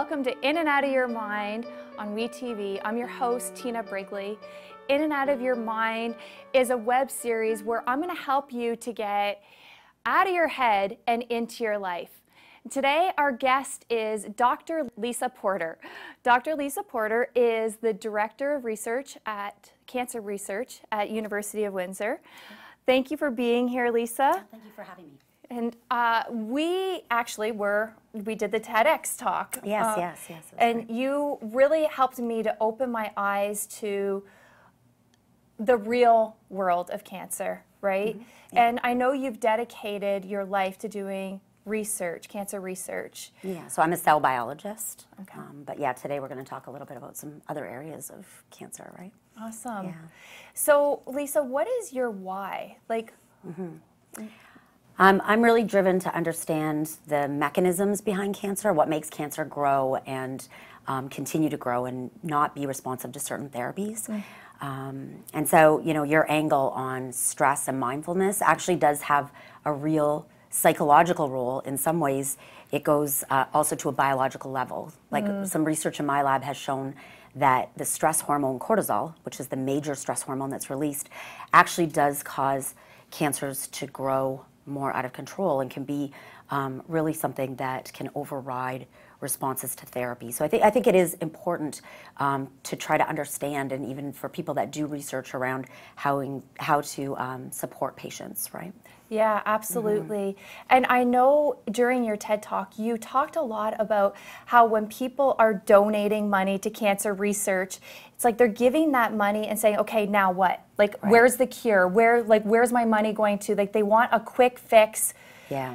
Welcome to In and Out of Your Mind on WeTV. I'm your host, Tina Brigley. In and Out of Your Mind is a web series where I'm going to help you to get out of your head and into your life. Today, our guest is Dr. Lisa Porter. Dr. Lisa Porter is the Director of Research at Cancer Research at University of Windsor. Thank you for being here, Lisa. Thank you for having me. And uh, we actually were, we did the TEDx talk. Yes, uh, yes, yes. And you really helped me to open my eyes to the real world of cancer, right? Mm -hmm. yeah. And I know you've dedicated your life to doing research, cancer research. Yeah, so I'm a cell biologist. Okay. Um, but yeah, today we're going to talk a little bit about some other areas of cancer, right? Awesome. Yeah. So, Lisa, what is your why? Like, mm -hmm. Um, I'm really driven to understand the mechanisms behind cancer, what makes cancer grow and um, continue to grow and not be responsive to certain therapies. Mm. Um, and so, you know, your angle on stress and mindfulness actually does have a real psychological role in some ways. It goes uh, also to a biological level. Like mm. some research in my lab has shown that the stress hormone cortisol, which is the major stress hormone that's released, actually does cause cancers to grow more out of control and can be um, really something that can override responses to therapy. So I think I think it is important um, to try to understand, and even for people that do research around how in, how to um, support patients, right? Yeah, mm-hmm. absolutely. Mm-hmm. And I know during your TED talk, you talked a lot about how when people are donating money to cancer research, it's like they're giving that money and saying, okay, now what? Like, right. where's the cure? Where, like, where's my money going to? Like, they want a quick fix. Yeah.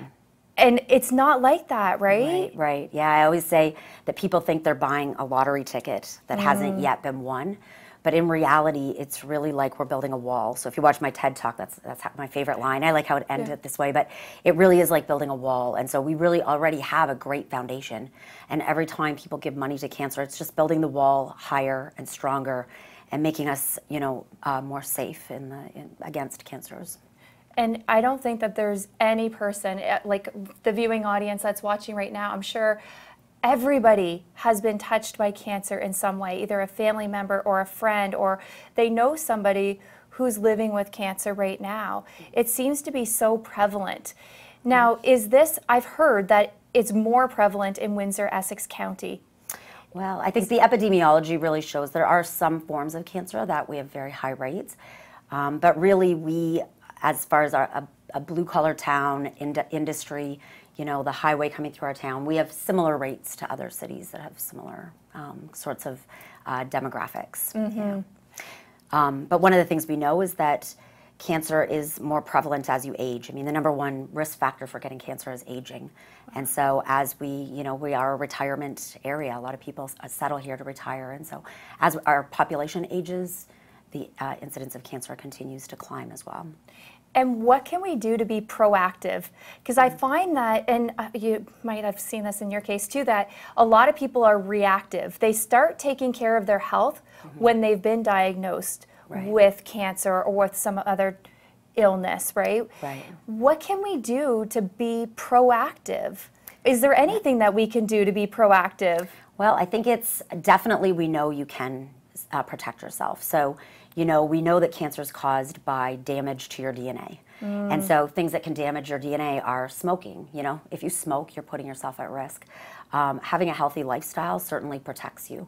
And it's not like that, right? Right, right. Yeah, I always say that people think they're buying a lottery ticket that mm. hasn't mm-hmm. yet been won. But in reality, it's really like we're building a wall. So if you watch my TED talk, that's that's my favorite line. I like how it ended yeah. this way, but it really is like building a wall. And so we really already have a great foundation. And every time people give money to cancer, it's just building the wall higher and stronger, and making us, you know, uh, more safe in the in, against cancers. And I don't think that there's any person, eh, like the viewing audience that's watching right now, I'm sure everybody has been touched by cancer in some way, either a family member or a friend, or they know somebody who's living with cancer right now. It seems to be so prevalent. Now, is this, I've heard that it's more prevalent in Windsor, Essex County. Well, I think the epidemiology really shows there are some forms of cancer that we have very high rates. Um, but really, we, as far as our, a, a blue collar town industry, you know, the highway coming through our town. We have similar rates to other cities that have similar um, sorts of uh, demographics. Mm-hmm. Yeah. Um, but one of the things we know is that cancer is more prevalent as you age. I mean, the number one risk factor for getting cancer is aging. And so as we, you know, we are a retirement area. A lot of people settle here to retire. And so as our population ages, the uh, incidence of cancer continues to climb as well and what can we do to be proactive? Because I mm. find that, and uh, you might have seen this in your case too, that a lot of people are reactive. They start taking care of their health mm-hmm. when they've been diagnosed right. with cancer or with some other illness, right? Right. What can we do to be proactive? Is there anything that we can do to be proactive? Well, I think it's definitely we know you can uh, protect yourself. So you know, we know that cancer is caused by damage to your DNA. Mm. And so things that can damage your DNA are smoking. You know, if you smoke, you're putting yourself at risk. Um, having a healthy lifestyle certainly protects you.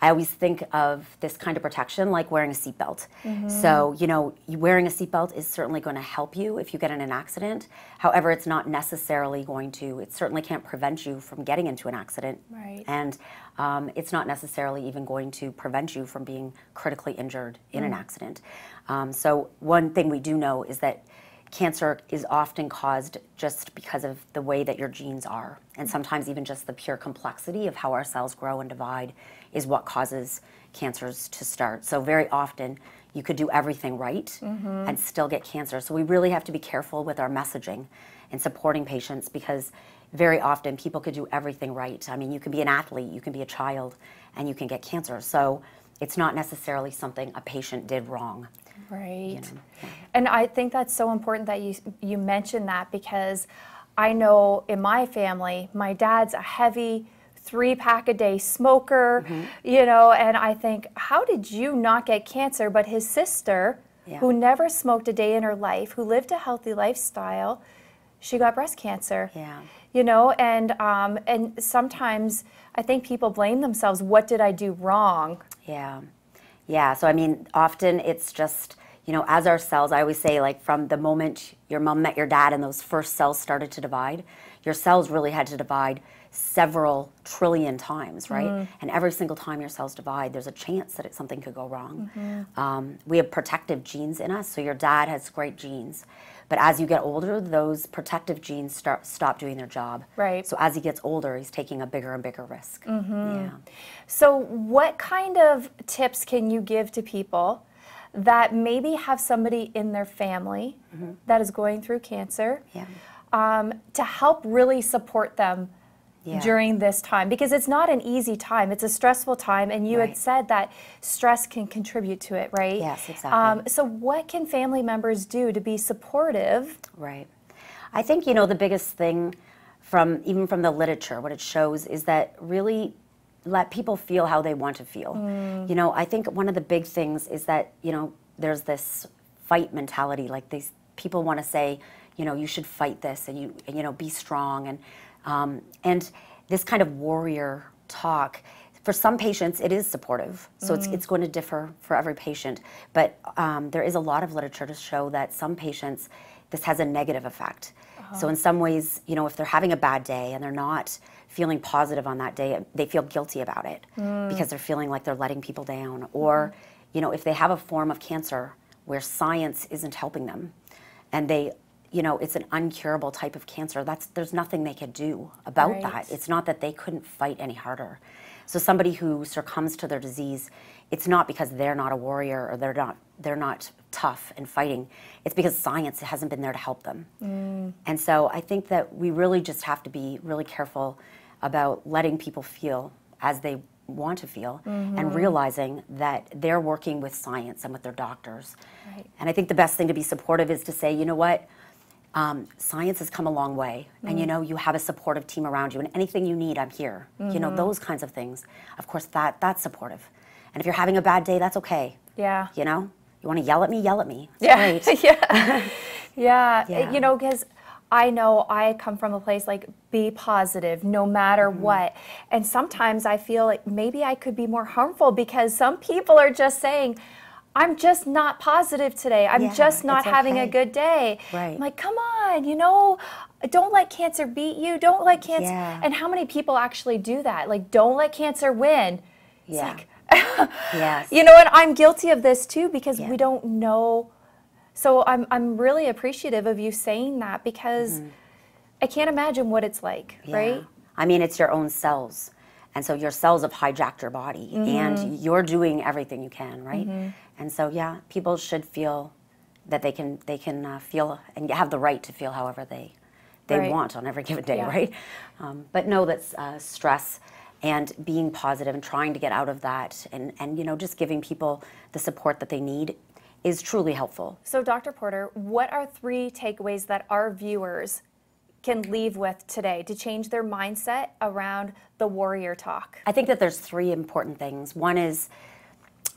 I always think of this kind of protection like wearing a seatbelt. Mm -hmm. So, you know, wearing a seatbelt is certainly going to help you if you get in an accident. However, it's not necessarily going to, it certainly can't prevent you from getting into an accident. Right. And um, it's not necessarily even going to prevent you from being critically injured in mm. an accident. Um, so, one thing we do know is that cancer is often caused just because of the way that your genes are. And sometimes even just the pure complexity of how our cells grow and divide is what causes cancers to start. So very often you could do everything right mm-hmm. and still get cancer. So we really have to be careful with our messaging and supporting patients because very often people could do everything right. I mean, you can be an athlete, you can be a child, and you can get cancer. So it's not necessarily something a patient did wrong. Right. You know? And I think that's so important that you you mention that because I know in my family, my dad's a heavy three pack a day smoker, mm-hmm. you know, and I think, how did you not get cancer? But his sister, yeah. who never smoked a day in her life, who lived a healthy lifestyle, she got breast cancer. Yeah. You know, and um, and sometimes I think people blame themselves. What did I do wrong? Yeah. Yeah. So, I mean, often it's just, you know, as our cells, I always say, like, from the moment your mom met your dad and those first cells started to divide, your cells really had to divide several trillion times, right? Mm. And every single time your cells divide, there's a chance that it, something could go wrong. Mm -hmm. um, we have protective genes in us, so your dad has great genes. But as you get older, those protective genes start, stop doing their job. Right. So as he gets older, he's taking a bigger and bigger risk. Mm -hmm. Yeah. So what kind of tips can you give to people that maybe have somebody in their family mm -hmm. that is going through cancer yeah. um, to help really support them? yeah. during this time because it's not an easy time. It's a stressful time, and you right. had said that stress can contribute to it, right? Yes, exactly. Um, so, what can family members do to be supportive? Right. I think you know the biggest thing from even from the literature, what it shows is that really let people feel how they want to feel. Mm. You know, I think one of the big things is that you know there's this fight mentality, like these people want to say, you know, you should fight this and you you know be strong and um, and this kind of warrior talk, for some patients, it is supportive. So mm. it's, it's going to differ for every patient. But um, there is a lot of literature to show that some patients, this has a negative effect. Uh-huh. So in some ways, you know, if they're having a bad day and they're not feeling positive on that day, they feel guilty about it mm. because they're feeling like they're letting people down. Or, mm-hmm. you know, if they have a form of cancer where science isn't helping them and they you know, it's an uncurable type of cancer. That's there's nothing they could do about right. that. It's not that they couldn't fight any harder. So somebody who succumbs to their disease, it's not because they're not a warrior or they're not they're not tough and fighting. It's because science hasn't been there to help them. Mm. And so I think that we really just have to be really careful about letting people feel as they want to feel mm -hmm. and mm-hmm. realizing that they're working with science and with their doctors. Right. And I think the best thing to be supportive is to say, you know what, um, science has come a long way mm. and you mm. know you have a supportive team around you and anything you need i'm here mm -hmm. you know mm-hmm. those kinds of things of course that that's supportive and if you're having a bad day that's okay yeah you know you want to yell at me yell at me it's yeah. great yeah. yeah yeah you know because I know I come from a place like be positive no matter mm -hmm. what. And sometimes I feel like maybe I could be more harmful because some people are just saying, I'm just not positive today. I'm yeah, just not having okay. a good day. Right. I'm like, come on, you know, don't let cancer beat you. Don't let cancer. Yeah. And how many people actually do that? Like, don't let cancer win. Yeah. Like, yes. You know what? I'm guilty of this too because yeah. we don't know. So I'm, I'm really appreciative of you saying that because mm -hmm. I can't imagine what it's like, yeah. right? I mean, it's your own cells. And so your cells have hijacked your body mm -hmm. and mm-hmm. you're doing everything you can, right? Mm -hmm. And so, yeah, people should feel that they can they can uh, feel and have the right to feel however they they right. want on every given day, yeah. right? Um, but know that uh, stress and being positive and trying to get out of that and and you know just giving people the support that they need is truly helpful. So, Dr. Porter, what are three takeaways that our viewers can leave with today to change their mindset around the warrior talk? I think that there's three important things. One is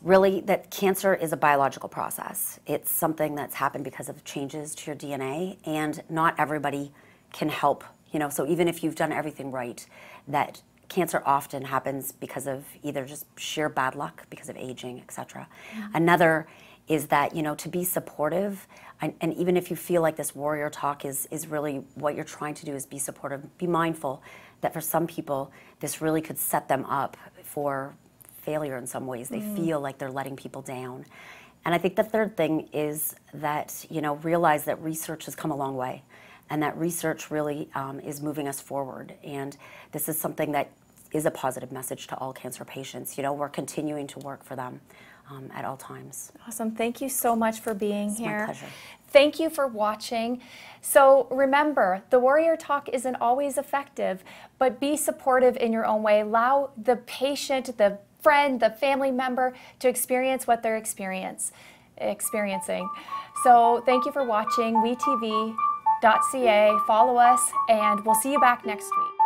really that cancer is a biological process. It's something that's happened because of changes to your DNA, and not everybody can help. You know, so even if you've done everything right, that cancer often happens because of either just sheer bad luck, because of aging, etc. Mm -hmm. Another is that you know to be supportive, and, and even if you feel like this warrior talk is is really what you're trying to do is be supportive. Be mindful that for some people, this really could set them up for failure in some ways. They mm. feel like they're letting people down. And I think the third thing is that, you know, realize that research has come a long way and that research really um, is moving us forward. And this is something that is a positive message to all cancer patients. You know, we're continuing to work for them. Um, at all times. Awesome. Thank you so much for being it's here. My pleasure. Thank you for watching. So remember, the warrior talk isn't always effective, but be supportive in your own way. Allow the patient, the friend, the family member to experience what they're experience, experiencing. So thank you for watching WeTV.ca. Follow us, and we'll see you back next week.